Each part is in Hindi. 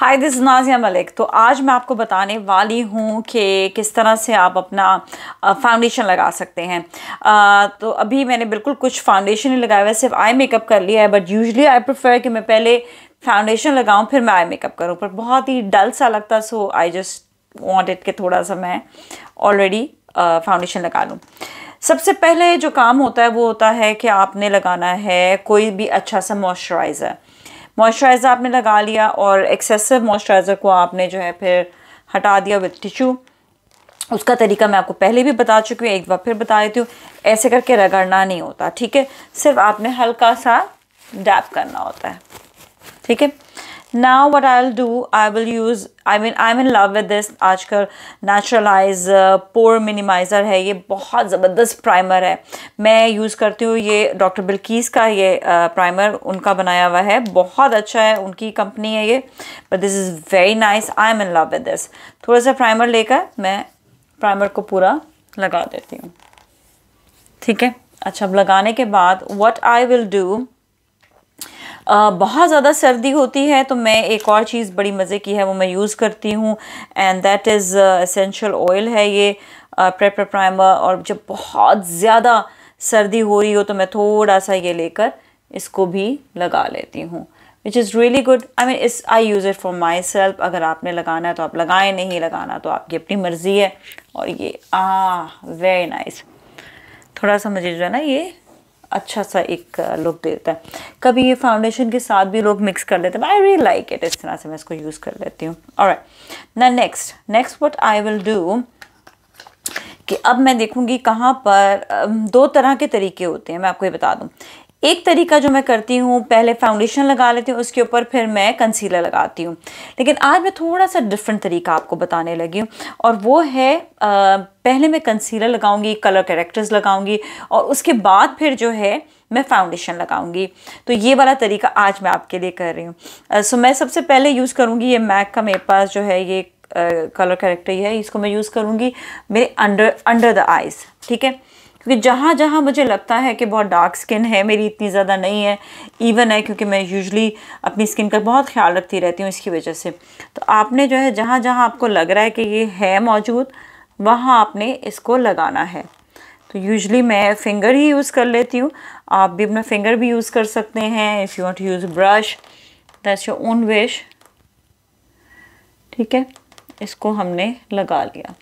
हाय दिस नाजिया मलिक तो आज मैं आपको बताने वाली हूँ कि किस तरह से आप अपना फाउंडेशन लगा सकते हैं आ, तो अभी मैंने बिल्कुल कुछ फाउंडेशन ही लगाया हुआ है सिर्फ आई मेकअप कर लिया है बट यूजली आई प्रेफर कि मैं पहले फाउंडेशन लगाऊँ फिर मैं आई मेकअप करूँ पर बहुत ही डल सा लगता so I just want it के थोड़ा सा मैं ऑलरेडी फाउंडेशन लगा लूँ सबसे पहले जो काम होता है वो होता है कि आपने लगाना है कोई भी अच्छा सा मॉइस्चराइज़र मॉइस्चराइज़र आपने लगा लिया और एक्सेसिव मॉइस्चराइज़र को आपने जो है फिर हटा दिया विथ टिश्यू उसका तरीका मैं आपको पहले भी बता चुकी हूँ एक बार फिर बता देती हूँ ऐसे करके रगड़ना नहीं होता ठीक है सिर्फ आपने हल्का सा डैप करना होता है ठीक है what I will do I will use I mean I i'm love with this आज कल नेचुरलाइज पोर मिनिमाइज़र है ये बहुत ज़बरदस्त प्राइमर है मैं यूज़ करती हूँ ये डॉक्टर बिल्कीस का ये प्राइमर uh, उनका बनाया हुआ है बहुत अच्छा है उनकी कंपनी है ये but this is very nice I am in love with this थोड़ा सा प्राइमर लेकर मैं प्राइमर को पूरा लगा देती हूँ ठीक है अच्छा अब लगाने के बाद वट आई विल डू बहुत ज़्यादा सर्दी होती है तो मैं एक और चीज़ बड़ी मज़े की है वो मैं यूज़ करती हूँ and that is essential oil है ये प्रेपर प्राइमर और जब बहुत ज़्यादा सर्दी हो रही हो तो मैं थोड़ा सा ये लेकर इसको भी लगा लेती हूँ which is really good I mean इस I use it for myself अगर आपने लगाना है तो आप लगाएं नहीं लगाना तो आपकी अपनी मर्ज़ी है और ये आ वेरी नाइस nice. थोड़ा सा मुझे जो है ना ये अच्छा सा एक लुक देता है कभी ये फाउंडेशन के साथ भी लोग मिक्स कर लेते हैं आई रियल लाइक इट इस तरह से मैं इसको यूज़ कर लेती हूँ और ना next next what I will do कि अब मैं देखूंगी कहाँ पर दो तरह के तरीके होते हैं मैं आपको ये बता दूं एक तरीका जो मैं करती हूँ पहले फाउंडेशन लगा लेती हूँ उसके ऊपर फिर मैं कंसीलर लगाती हूँ लेकिन आज मैं थोड़ा सा डिफरेंट तरीका आपको बताने लगी हूँ और वो है आ, पहले मैं कंसीलर लगाऊंगी कलर करेक्टर्स लगाऊंगी और उसके बाद फिर जो है मैं फाउंडेशन लगाऊंगी तो ये वाला तरीका आज मैं आपके लिए कर रही हूँ सो मैं सबसे पहले यूज़ करूँगी ये मैक का मेरे पास जो है ये कलर करेक्टर ही है इसको मैं यूज़ करूँगी मेरे अंडर अंडर द आइज़ ठीक है क्योंकि जहाँ जहाँ मुझे लगता है कि बहुत डार्क स्किन है मेरी इतनी ज़्यादा नहीं है इवन है क्योंकि मैं यूजली अपनी स्किन का बहुत ख्याल रखती रहती हूँ इसकी वजह से तो आपने जो है जहाँ जहाँ आपको लग रहा है कि ये है मौजूद वहाँ आपने इसको लगाना है तो यूजली मैं फिंगर ही यूज़ कर लेती हूँ आप भी अपना फिंगर भी यूज़ कर सकते हैं if you want use brush that's your own wish ठीक है इसको हमने लगा लिया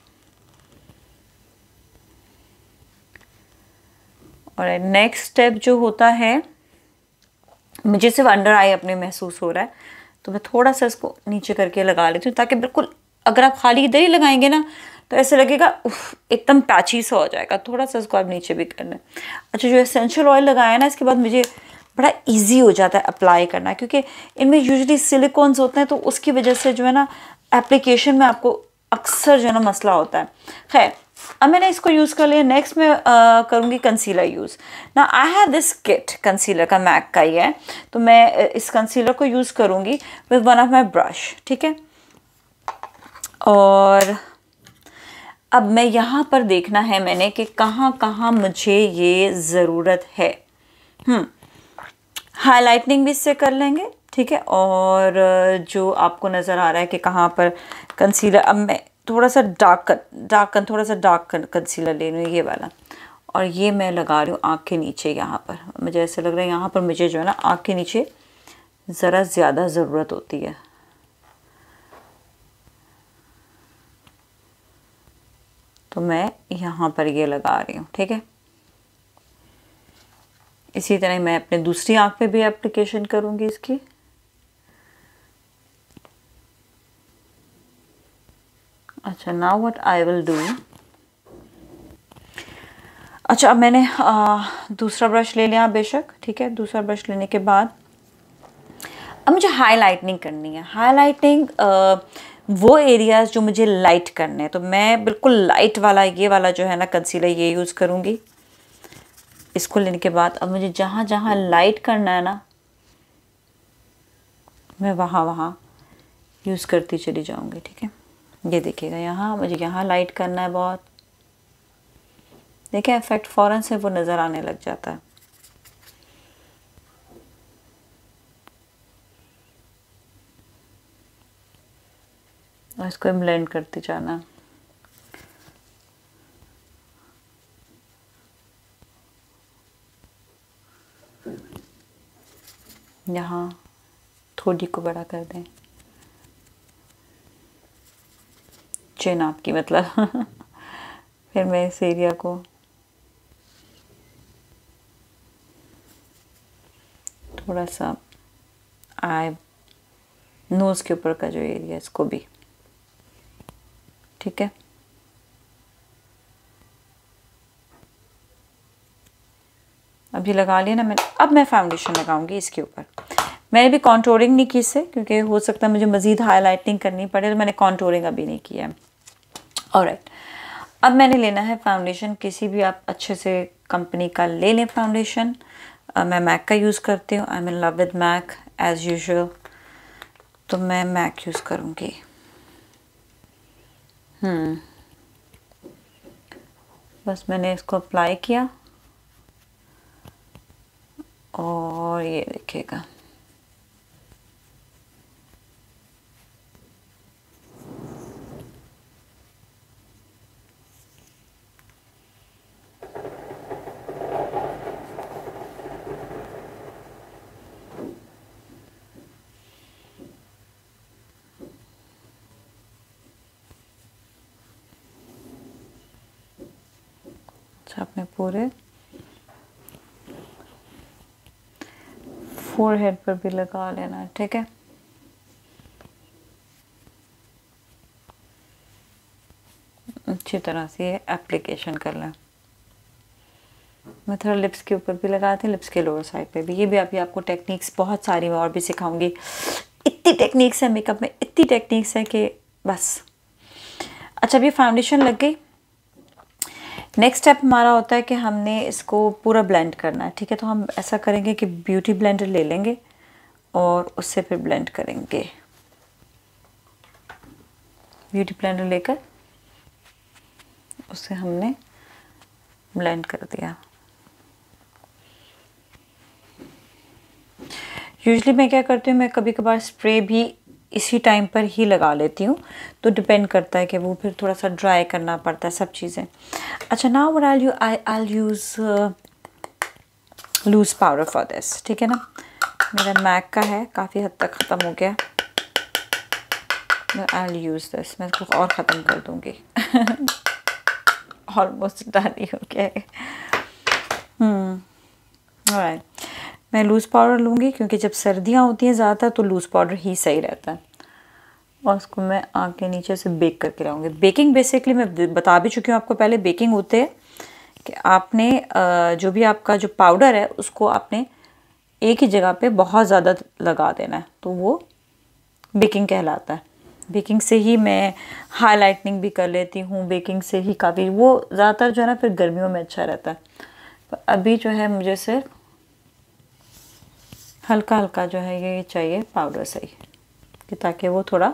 और नेक्स्ट स्टेप जो होता है मुझे सिर्फ अंडर आई अपने महसूस हो रहा है तो मैं थोड़ा सा इसको नीचे करके लगा लेती हूँ ताकि बिल्कुल अगर आप खाली इधर ही लगाएंगे ना तो ऐसे लगेगा एकदम पैची सा हो जाएगा थोड़ा सा इसको आप नीचे भी कर लें अच्छा जो एसेंशियल ऑयल लगाया ना इसके बाद मुझे बड़ा इजी हो जाता है अप्लाई करना क्योंकि इनमें यूजली सिलिकॉन्स होते हैं तो उसकी वजह से जो है ना एप्लीकेशन में आपको अक्सर जो है ना मसला होता है खैर अब मैंने इसको यूज़ कर लिया नेक्स्ट मैं करूँगी कंसीलर यूज़ ना I have this kit concealer का मैक का ही है तो मैं इस कंसीलर को यूज़ करूँगी with one of my brush ठीक है और अब मैं यहाँ पर देखना है मैंने कि कहाँ कहाँ मुझे ये ज़रूरत है हाईलाइटनिंग हम्म। भी इससे कर लेंगे ठीक है और जो आपको नज़र आ रहा है कि कहाँ पर कंसीलर अब मैं थोड़ा सा डार्क कन थोड़ा सा डार्क कंसीलर ले लूँ ये वाला और ये मैं लगा रही हूँ आँख के नीचे यहाँ पर मुझे ऐसा लग रहा है यहाँ पर मुझे जो है ना आँख के नीचे ज़रा ज़्यादा ज़रूरत होती है तो मैं यहाँ पर ये लगा रही हूँ ठीक है इसी तरह मैं अपने दूसरी आँख पे भी एप्लीकेशन करूँगी इसकी अच्छा now what I will do अच्छा अब मैंने आ, दूसरा ब्रश ले लिया बेशक ठीक है दूसरा ब्रश लेने के बाद अब मुझे लाइटनिंग करनी है हाईलाइटिंग वो एरियाज़ जो मुझे लाइट करने हैं तो मैं बिल्कुल लाइट वाला ये वाला जो है ना कंसीलर ये यूज़ करूँगी इसको लेने के बाद अब मुझे जहाँ जहाँ लाइट करना है ना मैं वहाँ वहाँ यूज़ करती चली जाऊँगी ठीक है ये देखिएगा यहाँ मुझे यहाँ लाइट करना है बहुत देखिए इफेक्ट फ़ौरन से वो नज़र आने लग जाता है और इसको ब्लेंड करते जाना यहाँ थोड़ी को बड़ा कर दें चिन आपकी मतलब फिर मैं इस एरिया को थोड़ा सा आई नोज़ के ऊपर का जो एरिया है इसको भी ठीक है अभी लगा लिया ना मैंने अब मैं फाउंडेशन लगाऊंगी इसके ऊपर मैंने भी कॉन्टोरिंग नहीं की इससे क्योंकि हो सकता है मुझे मज़ीद हाईलाइटिंग करनी पड़े तो मैंने कॉन्टोरिंग अभी नहीं किया है और अब मैंने लेना है फाउंडेशन किसी भी आप अच्छे से कंपनी का ले लें फाउंडेशन मैं मैक का यूज़ करती हूँ I am in love with MAC as usual तो मैं मैक यूज़ करूँगी hmm. बस मैंने इसको अप्लाई किया और ये देखिएगा आपने पूरे फोर हेड पर भी लगा लेना है ठीक है अच्छी तरह से ये एप्लीकेशन कर लें मैं थोड़ा लिप्स के ऊपर भी लगाते हैं लिप्स के लोअर साइड पे भी ये भी अभी आपको टेक्निक्स बहुत सारी मैं और भी सिखाऊंगी इतनी टेक्निक्स है मेकअप में इतनी टेक्निक्स है कि बस अच्छा अभी फाउंडेशन लग गई नेक्स्ट स्टेप हमारा होता है कि हमने इसको पूरा ब्लेंड करना है ठीक है तो हम ऐसा करेंगे कि ब्यूटी ब्लेंडर ले लेंगे और उससे फिर ब्लेंड करेंगे ब्यूटी ब्लेंडर लेकर उसे हमने ब्लेंड कर दिया यूजली मैं क्या करती हूँ मैं कभी कभार स्प्रे भी इसी टाइम पर ही लगा लेती हूँ तो डिपेंड करता है कि वो फिर थोड़ा सा ड्राई करना पड़ता है सब चीज़ें अच्छा ना वर I I use loose powder for this ठीक है ना मेरा मैक का है काफ़ी हद तक ख़त्म हो गया आई यूज़ दिस मैं इसको और ख़त्म कर दूँगी ऑलमोस्ट डाली ही हो गया है hmm, मैं लूज़ पाउडर लूँगी क्योंकि जब सर्दियाँ होती हैं ज़्यादातर तो लूज़ पाउडर ही सही रहता है और उसको मैं आग के नीचे से बेक करके लाऊँगी बेकिंग बेसिकली मैं बता भी चुकी हूँ आपको पहले बेकिंग होते हैं कि आपने जो भी आपका जो पाउडर है उसको आपने एक ही जगह पे बहुत ज़्यादा लगा देना है तो वो बेकिंग कहलाता है बेकिंग से ही मैं हाईलाइटनिंग भी कर लेती हूँ बेकिंग से ही काफ़ी वो ज़्यादातर जो है ना फिर गर्मियों में अच्छा रहता है अभी जो है मुझे सिर्फ हल्का हल्का जो है ये चाहिए पाउडर सही कि ताकि वो थोड़ा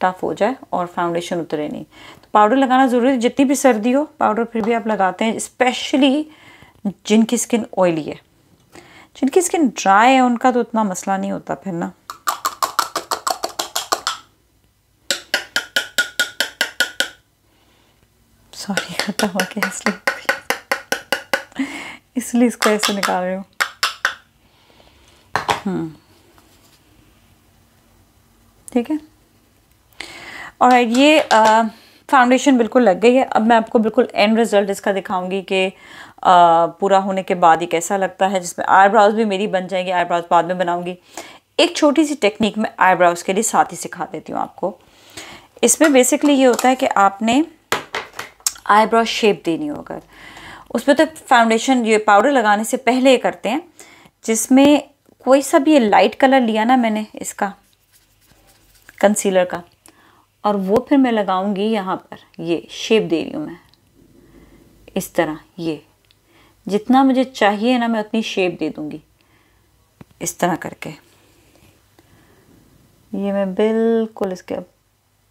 टफ हो जाए और फाउंडेशन उतरे नहीं तो पाउडर लगाना ज़रूरी है जितनी भी सर्दी हो पाउडर फिर भी आप लगाते हैं स्पेशली जिनकी स्किन ऑयली है जिनकी स्किन ड्राई है उनका तो उतना मसला नहीं होता फिर ना सॉरी खत्म हो गया इसलिए इसलिए इसको ऐसे निकाल रही हूँ हाँ। ठीक है और ये फाउंडेशन uh, बिल्कुल लग गई है अब मैं आपको बिल्कुल एंड रिज़ल्ट इसका दिखाऊंगी कि uh, पूरा होने के बाद ही कैसा लगता है जिसमें आईब्राउज़ भी मेरी बन जाएंगी आईब्राउज़ बाद में बनाऊंगी एक छोटी सी टेक्निक मैं आईब्राउज़ के लिए साथ ही सिखा देती हूँ आपको इसमें बेसिकली ये होता है कि आपने आईब्राउ शेप देनी होगा उसमें तो फाउंडेशन ये पाउडर लगाने से पहले करते हैं जिसमें कोई सा भी ये लाइट कलर लिया ना मैंने इसका कंसीलर का और वो फिर मैं लगाऊंगी यहाँ पर ये शेप दे रही हूँ मैं इस तरह ये जितना मुझे चाहिए ना मैं उतनी शेप दे दूँगी इस तरह करके ये मैं बिल्कुल इसके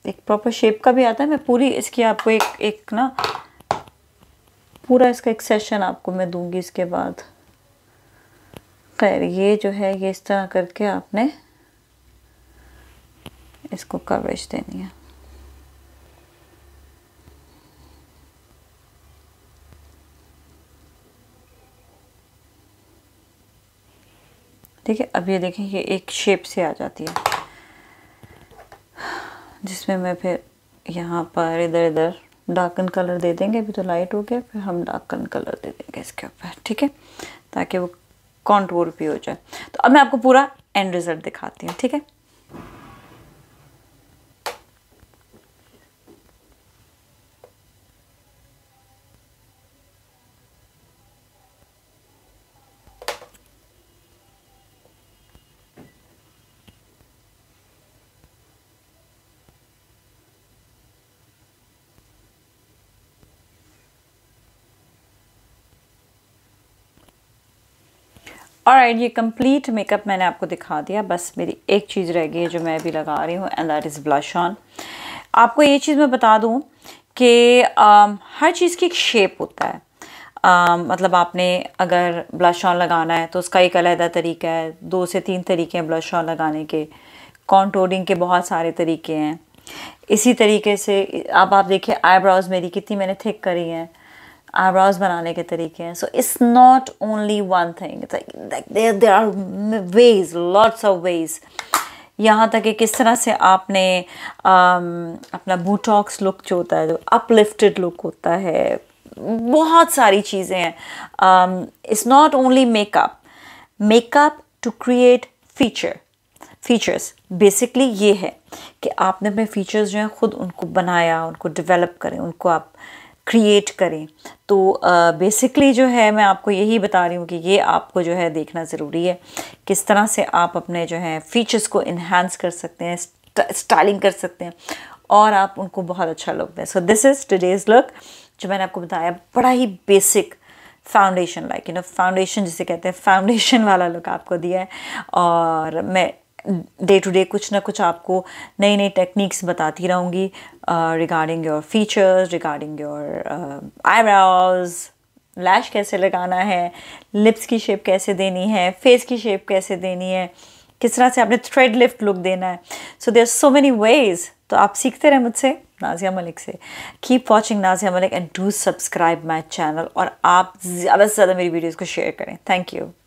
एक प्रॉपर शेप का भी आता है मैं पूरी इसकी आपको एक एक ना पूरा इसका एक सेशन आपको मैं दूंगी इसके बाद खैर ये जो है ये इस तरह करके आपने इसको कवरेज देनी है ठीक है अब ये देखें ये एक शेप से आ जाती है जिसमें मैं फिर यहाँ पर इधर इधर डार्कन कलर दे देंगे अभी तो लाइट हो गया फिर हम डार्कन कलर दे देंगे इसके ऊपर ठीक है ताकि वो कॉन्ट्रोल भी हो जाए तो अब मैं आपको पूरा एंड रिजल्ट दिखाती हूँ ठीक है और right, ये कंप्लीट मेकअप मैंने आपको दिखा दिया बस मेरी एक चीज़ रह गई है जो मैं अभी लगा रही हूँ and that is blush on आपको ये चीज़ मैं बता दूँ कि um, हर चीज़ की एक शेप होता है आ, um, मतलब आपने अगर ब्लश ऑन लगाना है तो उसका एक अलहदा तरीका है दो से तीन तरीके हैं ब्लश ऑन लगाने के कॉन्टोरिंग के बहुत सारे तरीके हैं इसी तरीके से अब आप, आप देखिए आईब्राउज़ मेरी कितनी मैंने थिक करी हैं आईब्राउज बनाने के तरीके हैं so it's not only one thing there are ways lots of ways यहाँ तक कि किस तरह से आपने um, अपना बूटॉक्स लुक जो होता है जो अपलिफ्टेड लुक होता है बहुत सारी चीज़ें हैं it's not only makeup makeup to create feature features basically ये है कि आपने अपने फीचर्स जो हैं ख़ुद उनको बनाया उनको डेवलप करें उनको आप क्रिएट करें तो बेसिकली uh, जो है मैं आपको यही बता रही हूँ कि ये आपको जो है देखना ज़रूरी है किस तरह से आप अपने जो है फीचर्स को इन्हेंस कर सकते हैं स्टाइलिंग कर सकते हैं और आप उनको बहुत अच्छा लुक दें so this is today's look जो मैंने आपको बताया बड़ा ही basic foundation like you know foundation जिसे कहते हैं फाउंडेशन वाला लुक आपको दिया है और मैं डे टू डे कुछ ना कुछ आपको नई नई टेक्निक्स बताती रहूँगी regarding your features regarding your eyebrows lash कैसे लगाना है लिप्स की शेप कैसे देनी है फेस की शेप कैसे देनी है किस तरह से आपने थ्रेड लिफ्ट लुक देना है सो देर सो मैनी वेज़ तो आप सीखते रहें मुझसे नाजिया मलिक से keep watching Nazia Malik and do subscribe my channel और आप ज़्यादा से ज़्यादा मेरी वीडियोज़ को शेयर करें थैंक यू